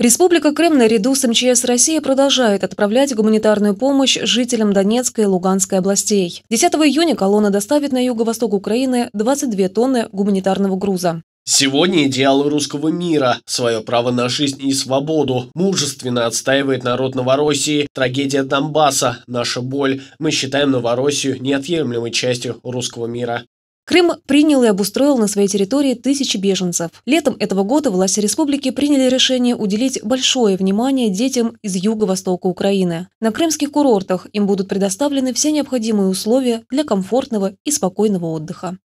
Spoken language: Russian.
Республика Крым наряду с МЧС России продолжает отправлять гуманитарную помощь жителям Донецкой и Луганской областей. 10 июня колонна доставит на юго-восток Украины 22 тонны гуманитарного груза. Сегодня идеалы русского мира, свое право на жизнь и свободу, мужественно отстаивает народ Новороссии, трагедия Донбасса, наша боль. Мы считаем Новороссию неотъемлемой частью русского мира. Крым принял и обустроил на своей территории тысячи беженцев. Летом этого года власти республики приняли решение уделить большое внимание детям из юго-востока Украины. На крымских курортах им будут предоставлены все необходимые условия для комфортного и спокойного отдыха.